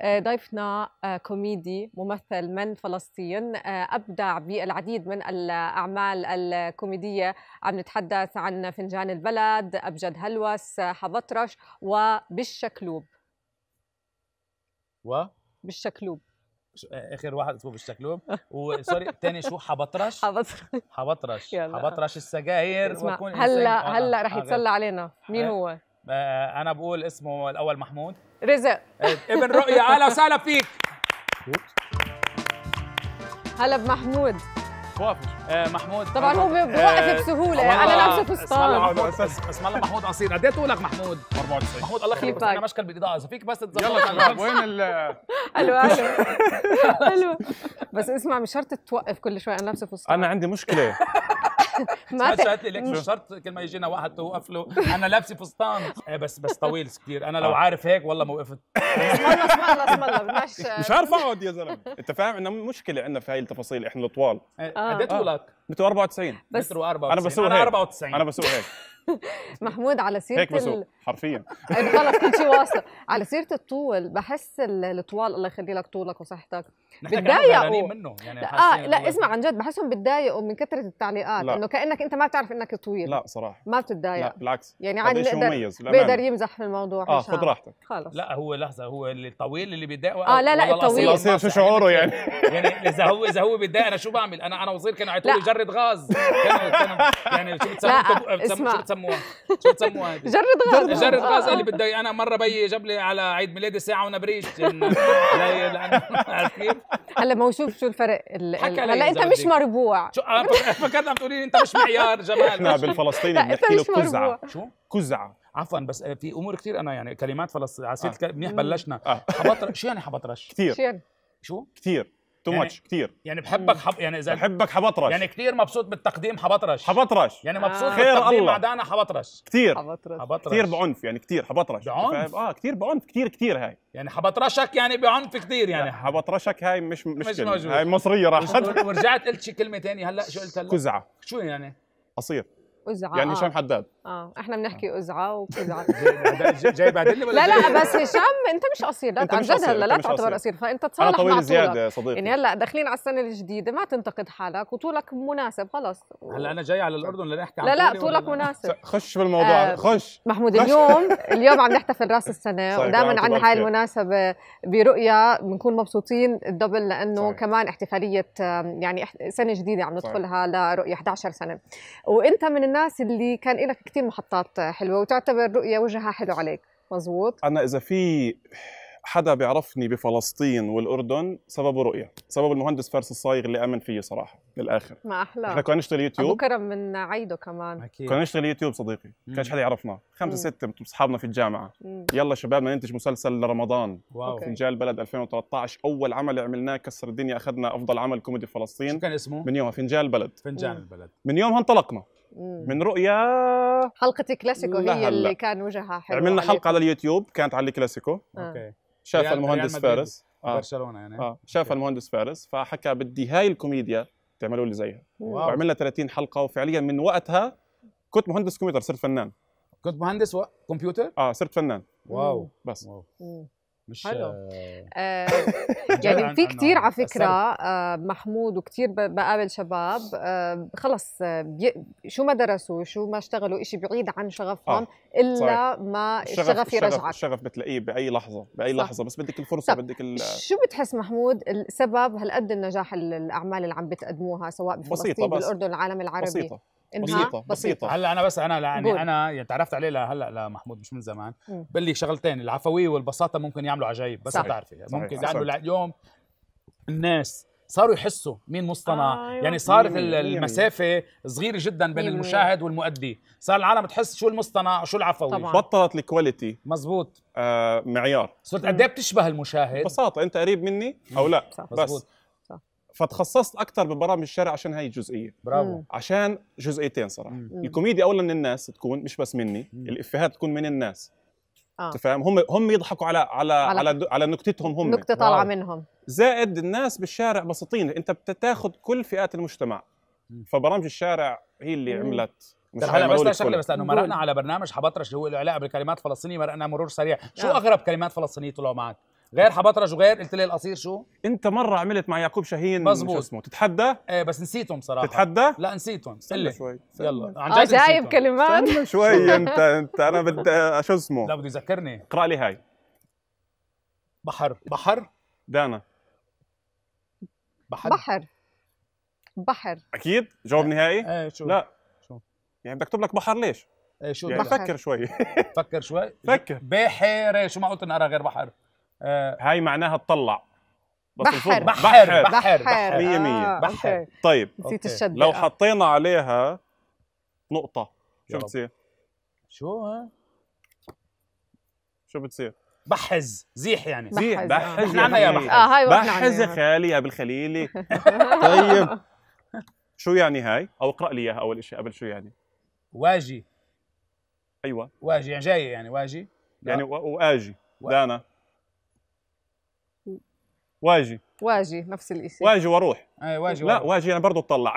آه، ضيفنا آه، كوميدي ممثل من فلسطين آه، أبدع بالعديد من الأعمال الكوميدية عم نتحدث عن فنجان البلد أبجد هلوس حبطرش وبالشكلوب و بالشكلوب اخر واحد اسمه بالشكلوب وسوري الثاني شو حبطرش حبطرش حبطرش حبطرش السجاير هلا هلا رح يتسلى علينا مين هو؟ انا بقول اسمه الاول محمود رزق ابن رؤية أهلا وسهلا فيك هلا بمحمود وقف آه، محمود طبعا هو آه، بوقف آه، بسهوله آه انا لابسه فستان اسم الله محمود قصير قد ايه طولك محمود 94 محمود الله يخليك طيب. انا مشكل بالاضاءه اذا فيك بس تظبط يلا شباب وين ال الو الو بس اسمع مش شرط توقف كل شوي انا لابسه فستان انا عندي مشكله ما قالت لك مش شرط كل ما يجينا واحد توقف له انا لابسه فستان إيه، بس بس طويل كثير انا لو آه. عارف هيك والله ما وقفت خلص خلص خلص مش عارف اقعد يا زلمه انت فاهم انه مشكله عندنا في هاي التفاصيل احنا الطوال إيه، آه. قد ايه طولك؟ آه. متر 94 متر 94 انا بسوق هيك 94 انا بسوق هيك محمود على سيره هيك بسوق حرفيا إيه، خلص كل شيء واصل على سيره الطول بحس الطوال الله يخلي لك طولك وصحتك بتضايقوا منه يعني آه لا اسمع عن جد بحسهم بتضايقوا من كثره التعليقات انه كانك انت ما بتعرف انك طويل لا صراحه ما بتتضايق لا بالعكس يعني عادي بيقدر مميز بيقدر يمزح في الموضوع اه خذ راحتك خلص لا هو لحظه هو الطويل اللي بيتضايقوا اه لا لا الطويل القصير شو شعوره يعني يعني اذا هو اذا هو بيتضايق انا شو بعمل انا انا وصغير كانوا يعيطوا لي جرد غاز يعني شو بتسموها شو بتسموها شو جرد غاز جرد غاز اللي بتضايق انا مره بي جاب لي على عيد ميلادي ساعه ونبريش بريش كيف هلا ما شوف شو الفرق ال... هلا انت مش مربوع شو انا آه، فكرت عم تقولي انت مش معيار جمال احنا بالفلسطيني بنحكي له كزعه شو كزعه عفوا بس آه، في امور كثير انا يعني كلمات فلسطين عسيت آه. منيح بلشنا حبطرش شو يعني حبطرش كثير شو يعني؟ كثير تو ماتش يعني كثير يعني بحبك حب يعني اذا بحبك حبطرش يعني كثير مبسوط بالتقديم حبطرش حبطرش يعني مبسوط آه. خير الله بعدانا حبطرش كثير حبطرش حبطرش كثير بعنف يعني كثير حبطرش بعنف اه كثير بعنف كثير كثير هاي يعني حبطرشك يعني بعنف كثير يعني حبطرشك هاي مش مشكله مش موجود. هاي مصريه راحت ورجعت قلت شي كلمه ثانيه هلا شو قلت هلا كزعه شو يعني قصير كزعه يعني هشام آه. حداد اه احنا آه. بنحكي قزعه وقزعه جاي بعدين ولا لا لا بس هشام انت مش قصير لا عن جد هلا لا تعتبر قصير فانت تصالح مع طويل زياده صديقي يعني هلا داخلين على السنه الجديده ما تنتقد حالك وطولك مناسب خلص هلا انا جاي على الاردن لنحكي عن لا لا طولك مناسب خش بالموضوع آه، خش محمود اليوم اليوم عم نحتفل راس السنه ودائما عندنا هاي المناسبه برؤيا بنكون مبسوطين الدبل لانه كمان احتفاليه يعني سنه جديده عم ندخلها لرؤيا 11 سنه وانت من الناس اللي كان لك كثير محطات حلوه وتعتبر رؤيه وجهها حلو عليك مزبوط انا اذا في حدا بيعرفني بفلسطين والاردن سببه رؤيه سبب المهندس فارس الصايغ اللي امن فيه صراحه بالاخر ما احلى احنا كنا نشتغل يوتيوب ابو كرم من عيده كمان أكيد. كنا نشتغل يوتيوب صديقي ما كانش حدا يعرفنا خمسه مم. سته اصحابنا في الجامعه مم. يلا شباب ننتج مسلسل لرمضان واو فنجان البلد 2013 اول عمل عملناه كسر الدنيا اخذنا افضل عمل كوميدي في فلسطين شو كان اسمه من يومها فنجان البلد فنجان البلد من يومها انطلقنا من رؤيا حلقه الكلاسيكو هي اللي كان وجهها حلو عملنا حلقه على اليوتيوب كانت على الكلاسيكو آه. اوكي شاف المهندس فارس آه. برشلونه يعني اه شاف المهندس فارس فحكى بدي هاي الكوميديا تعملوا لي زيها وعملنا 30 حلقه وفعليا من وقتها كنت مهندس كمبيوتر صرت فنان كنت مهندس و... كمبيوتر؟ اه صرت فنان واو بس واو. مش حلو آه, آه، يعني في كثير على آه، فكره أيوه. آه محمود وكثير بقابل شباب آه خلص آه، بي شو ما درسوا شو ما اشتغلوا شيء بعيد عن شغفهم آه. الا صحيح. ما الشغف, الشغف يرجعك الشغف بتلاقيه باي لحظه باي صح. لحظه بس بدك الفرصه بدك ال... شو بتحس محمود السبب هالقد النجاح الاعمال اللي عم بتقدموها سواء بفلسطين بسيطة بس. بالاردن العالم العربي بسيطة. بسيطه بسيطه هلا انا بس انا يعني انا يعني تعرفت عليه لهلا لمحمود مش من زمان بقول لي شغلتين العفويه والبساطه ممكن يعملوا عجايب بس بتعرفي ممكن لانه اليوم الناس صاروا يحسوا مين مصطنع آه يعني صارت المسافه صغيره جدا بين المشاهد والمؤدي صار العالم تحس شو المصطنع وشو العفوي طبعاً. بطلت الكواليتي مزبوط آه معيار صرت قد إيه بتشبه المشاهد ببساطه انت قريب مني او لا صح. بس مزبوط. فتخصصت اكثر ببرامج الشارع عشان هاي الجزئيه برافو عشان جزئيتين صراحه مم. الكوميديا اولا من الناس تكون مش بس مني مم. الافيهات تكون من الناس آه. فاهم هم هم يضحكوا على على على على, على نكتتهم هم نكته طالعه منهم زائد الناس بالشارع بسيطين انت بتاخذ كل فئات المجتمع مم. فبرامج الشارع هي اللي مم. عملت مش انا بس شكلي شغله بس لانه مرقنا على برنامج حبطرش اللي هو له علاقه بالكلمات الفلسطينيه مرقنا مرور سريع شو آه. اغرب كلمات فلسطينيه طلعوا معك غير حبطرج وغير قلت لي القصير شو انت مره عملت مع يعقوب شاهين مظبوط اسمه تتحدى ايه بس نسيتهم صراحه تتحدى لا نسيتهم استنى شوي سلي. يلا عن آه، جد جايب كلمات استنى شوي انت انت انا بدي شو اسمه لا بدي يذكرني اقرا لي هاي بحر بحر دانا بحر بحر بحر اكيد جواب إيه. نهائي ايه شو لا شو يعني بدي اكتب لك بحر ليش ايه شو يعني فكر شوي فكر شوي فكر بحر شو ما قلت انها غير بحر آه، هاي معناها تطلع بس بحر. بحر بحر بحر بحر 100 آه. بحر طيب نسيت الشدة لو يعني. حطينا عليها نقطة شو بتصير؟ شو ها؟ شو بتصير؟ بحز زيح يعني زيح آه. بحز, يعني آه، بحز يا بحز بحز خالي يا بالخليلي طيب شو يعني هاي؟ او اقرا لي اياها اول شيء قبل شو يعني؟ واجي ايوه واجي يعني جاي يعني واجي يعني واجي دانا واجي واجي نفس الاشي واجي واروح اي واجي لا واجي انا برضه اطلع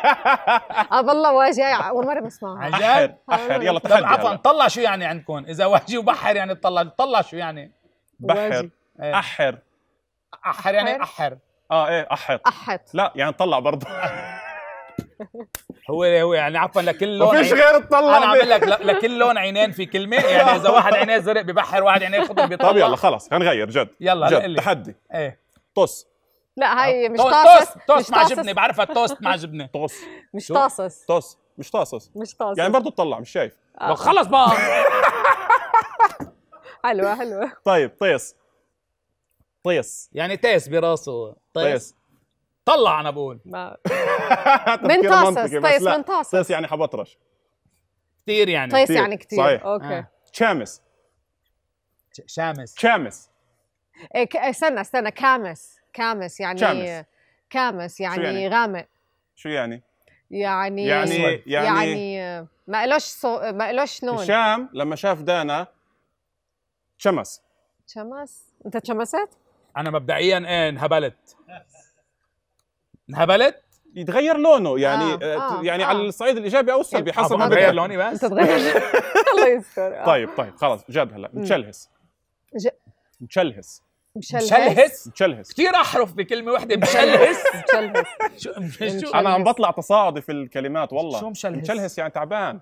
اه والله واجي اول مره بسمعها عن جد؟ يلا تحدي عفوا طلع شو يعني عندكم؟ اذا واجي وبحر يعني تطلع تطلع شو يعني؟ بحر واجي. إيه. احر احر يعني احر اه ايه احط احط لا يعني طلع برضه هو هو يعني عفوا لكل لون مفيش غير تطلع انا عامل لك لكل لون عينين في كلمه يعني اذا واحد عينيه زرق ببحر واحد عينيه خضر بيطلع طب يلا خلص هنغير جد يلا جد تحدي ايه طص لا هي آه، مش طاصص توست ما عجبني بعرفها توست ما عجبني طص مش طاصص طص مش طاصص مش طاصص يعني برضه تطلع مش شايف آه. خلص بقى حلوه حلوه طيب طيس طيس يعني تيس براسه طيس طلع انا بقول من طاسس طيس من طاسس طيس يعني حبطرش كثير يعني طيس يعني كثير صحيح اوكي آه. شامس شامس شامس إيه،, إيه استنى استنى كامس كامس يعني شامس. كامس يعني, يعني غامق شو يعني؟ يعني يعني يعني, يعني ما إلوش صو... ما إلوش لون هشام لما شاف دانا شمس شمس انت تشمست؟ انا مبدئيا ايه انهبلت انهبلت يتغير لونه يعني آه. آه. آه، يعني آه. على الصعيد الايجابي او السلبي حسب ما بتغير لوني بس انت تغير الله يستر آه. طيب طيب خلاص جد هلا متشلهس ج... متشلهس مشلهس مشلهس كثير احرف بكلمه واحده مشلهس مشلهس انا عم بطلع تصاعدي في الكلمات والله شو مشلهس مشلهس يعني تعبان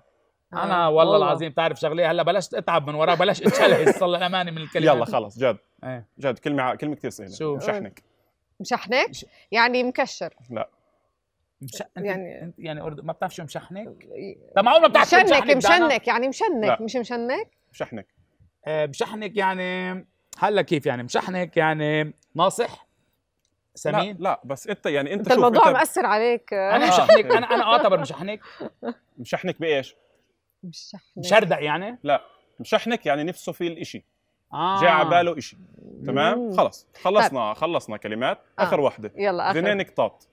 آه. انا والله العظيم بتعرف شغله هلا بلشت اتعب من وراه بلشت اتشلهس صلى الامانه من الكلمات يلا خلص جد إيه. جد كلمه كلمه كثير سهله شو مشحنك مشحنك؟ يعني مكشر لا مش... يعني يعني أرد... ما شو مشحنك؟ طب معقول ما بتعرفش مشحنك مشنك يعني مشنك لا. مش مشنك؟ مشحنك آه مشحنك يعني هلا كيف يعني مشحنك يعني ناصح سمين لا, لا بس انت يعني انت, انت الموضوع انت... مأثر عليك انا آه، مشحنك انا انا اعتبر مشحنك مشحنك بايش؟ مشحنك مشردع يعني؟ لا مشحنك يعني نفسه في الإشي آه. جاء على باله شيء تمام خلص خلصنا طيب. خلصنا كلمات آه. اخر وحده يلا اخر ذنين قطاط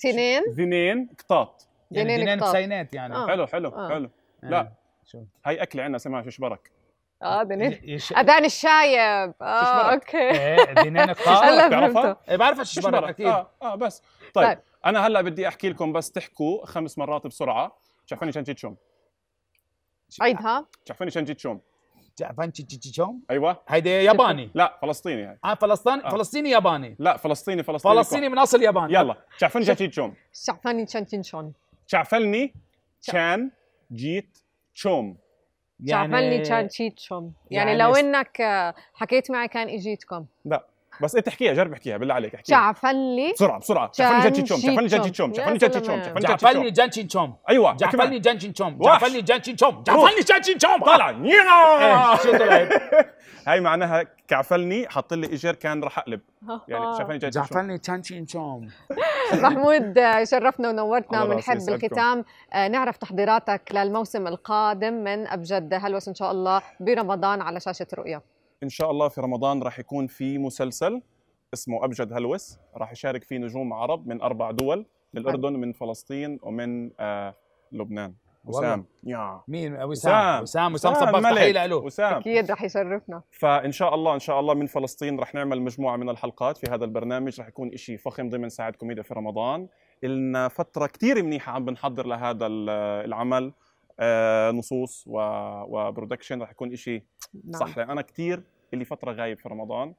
تنين ذنين قطاط يعني ذنين قصينات يعني آه. حلو حلو آه. حلو آه، لا شو. هاي اكله عندنا اسمها ششبرك اه دنين يش... اذان الشايب اه اوكي ذنين دنين قطاط بعرفها؟ بعرفها ششبرك اكيد اه اه بس طيب, طيب. انا هلا بدي احكي لكم بس تحكوا خمس مرات بسرعه شافوني شنجيت شوم عيدها شافوني شنجيت شوم ايوه هيدا ياباني لا فلسطيني هاي اه فلسطين آه. فلسطيني ياباني لا فلسطيني فلسطيني فلسطيني من اصل ياباني يلا شعفن جاتي تشوم شعفني شان تشوم شعفلني كان جيت تشوم يعني شعفلني كان جيت تشوم يعني, يعني لو انك آه، حكيت معي كان اجيتكم لا بس انت احكيها جرب احكيها بالله عليك احكيها جعفلي بسرعه بسرعه جعفلي جانشي تشوم جعفلي جانشي تشوم جعفلي جانشي تشوم جعفلي جانشي تشوم ايوه جعفلي جانشي تشوم جعفلي جانشي تشوم جعفلي جانشي تشوم آه. إيه، طلع هاي معناها كعفلني حط لي اجر كان راح اقلب يعني شافني آه. جاي تشوم جعفلني جانشي تشوم محمود شرفنا ونورتنا ونحب بالختام آه، نعرف تحضيراتك للموسم القادم من ابجد هلوس ان شاء الله برمضان على شاشه رؤيا ان شاء الله في رمضان راح يكون في مسلسل اسمه ابجد هلوس راح يشارك فيه نجوم عرب من اربع دول من الاردن من فلسطين ومن آه لبنان وسام يا مين وسام وسام وسام صباغ تحيه له وسام اكيد رح يشرفنا فان شاء الله ان شاء الله من فلسطين رح نعمل مجموعه من الحلقات في هذا البرنامج رح يكون شيء فخم ضمن ساعه كوميديا في رمضان لنا فتره كثير منيحه عم بنحضر لهذا العمل آه، نصوص وبرودكشن رح يكون شيء نعم. صح لان انا كثير اللي فتره غايب في رمضان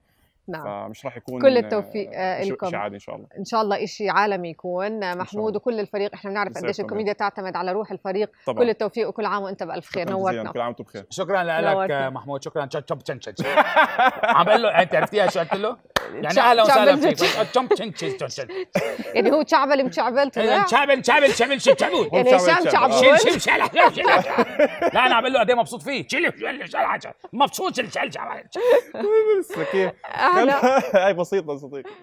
نعم فمش راح يكون كل التوفيق آه، لكم شيء عادي ان شاء الله ان شاء الله شيء عالمي يكون محمود وكل الفريق احنا بنعرف قديش الكوميديا تعتمد على روح الفريق طبعا. كل التوفيق وكل عام وانت بالف خير نورتنا كل عام وانتم بخير شكرا لك محمود شكرا عم بقول له انت عرفتيها شو قلت له؟ يعني اهلا وسهلا فيك أه، يعني هو تشعبل مشعبل طلع تشعبل إيه، تشعبل تشعبل تشعبل يعني هشام تشعبل شيل شيل لا انا عامل له قد ايه مبسوط فيه شيل مبسوط شيل شيل شعبل اهلا هاي بسيطه صديقي